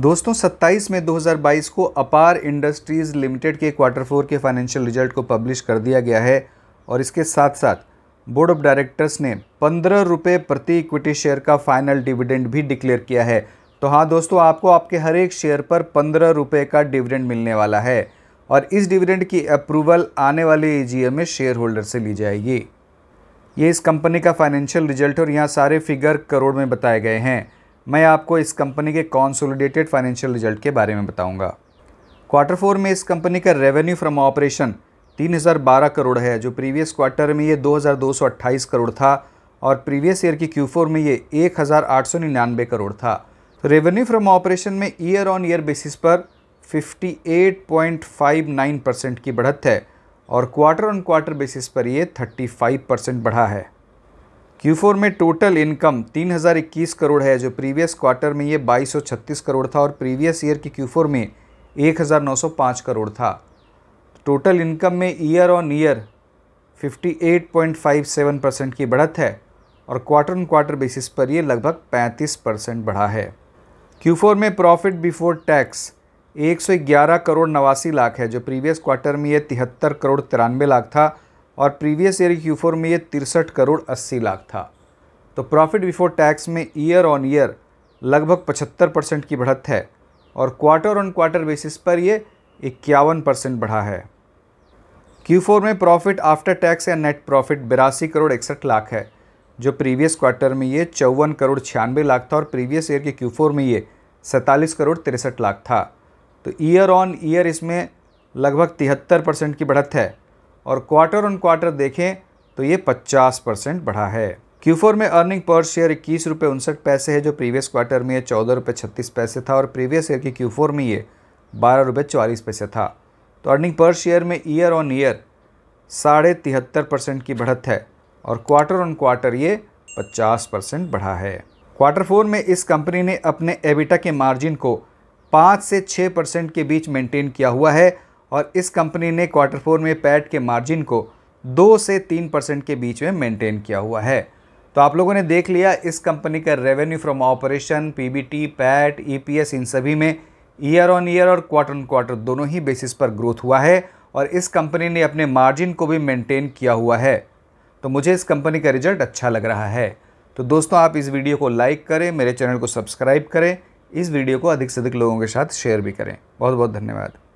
दोस्तों 27 में 2022 को अपार इंडस्ट्रीज़ लिमिटेड के क्वार्टर फोर के फाइनेंशियल रिजल्ट को पब्लिश कर दिया गया है और इसके साथ साथ बोर्ड ऑफ डायरेक्टर्स ने पंद्रह रुपये प्रति इक्विटी शेयर का फाइनल डिविडेंड भी डिक्लेयर किया है तो हाँ दोस्तों आपको आपके हर एक शेयर पर पंद्रह रुपये का डिविडेंड मिलने वाला है और इस डिविडेंड की अप्रूवल आने वाले ए में शेयर होल्डर से ली जाएगी ये इस कंपनी का फाइनेंशियल रिजल्ट और यहाँ सारे फिगर करोड़ में बताए गए हैं मैं आपको इस कंपनी के कॉन्सोलिडेटेड फाइनेंशियल रिजल्ट के बारे में बताऊंगा। क्वार्टर फोर में इस कंपनी का रेवेन्यू फ्रॉम ऑपरेशन 3012 करोड़ है जो प्रीवियस क्वार्टर में ये 2228 करोड़ था और प्रीवियस ईयर की क्यू फोर में ये एक करोड़ था तो रेवेन्यू फ्रॉम ऑपरेशन में ईयर ऑन ईयर बेसिस पर 58.59 परसेंट की बढ़त है और क्वार्टर ऑन क्वार्टर बेसिस पर ये 35 परसेंट बढ़ा है Q4 में टोटल इनकम 3021 करोड़ है जो प्रीवियस क्वार्टर में ये 2236 करोड़ था और प्रीवियस ईयर की Q4 में 1905 करोड़ था टोटल इनकम में ईयर ऑन ईयर 58.57 परसेंट की बढ़त है और क्वार्टर ऑन क्वार्टर बेसिस पर ये लगभग 35 परसेंट बढ़ा है Q4 में प्रॉफिट बिफोर टैक्स 111 करोड़ नवासी लाख है जो प्रीवियस क्वार्टर में ये तिहत्तर करोड़ तिरानवे लाख था और प्रीवियस ईयर क्यू फोर में ये तिरसठ करोड़ अस्सी लाख था तो प्रॉफिट बिफोर टैक्स में ईयर ऑन ईयर लगभग पचहत्तर परसेंट की बढ़त है और क्वार्टर ऑन क्वार्टर बेसिस पर ये इक्यावन परसेंट बढ़ा है क्यू फोर में प्रॉफिट आफ्टर टैक्स या नेट प्रॉफिट बिरासी करोड़ इकसठ लाख है जो प्रीवियस क्वार्टर में ये चौवन करोड़ छियानवे लाख था और प्रीवियस ईयर के क्यू फोर में ये सैंतालीस करोड़ तिरसठ लाख था तो ईयर ऑन ईयर इसमें लगभग तिहत्तर परसेंट की बढ़त है और क्वार्टर ऑन क्वार्टर देखें तो ये 50 परसेंट बढ़ा है Q4 में अर्निंग पर शेयर इक्कीस रुपये उनसठ पैसे है जो प्रीवियस क्वार्टर में ये चौदह रुपये छत्तीस पैसे था और प्रीवियस ईयर की Q4 में ये बारह रुपये चालीस पैसे था तो अर्निंग पर शेयर में ईयर ऑन ईयर साढ़े तिहत्तर परसेंट की बढ़त है और क्वार्टर ऑन क्वार्टर ये पचास परसेंट बढ़ा है क्वार्टर फोर में इस कंपनी ने अपने एबिटा के मार्जिन को पाँच से छः परसेंट के बीच मेंटेन किया हुआ है और इस कंपनी ने क्वार्टर फोर में पैट के मार्जिन को दो से तीन परसेंट के बीच में मेंटेन किया हुआ है तो आप लोगों ने देख लिया इस कंपनी का revenue from operation PBT PAT EPS इन सभी में ईयर ऑन ईयर और क्वार्टर ऑन क्वार्टर दोनों ही बेसिस पर ग्रोथ हुआ है और इस कंपनी ने अपने मार्जिन को भी मेंटेन किया हुआ है तो मुझे इस कंपनी का रिजल्ट अच्छा लग रहा है तो दोस्तों आप इस वीडियो को लाइक करें मेरे चैनल को सब्सक्राइब करें इस वीडियो को अधिक से अधिक लोगों के साथ शेयर भी करें बहुत बहुत धन्यवाद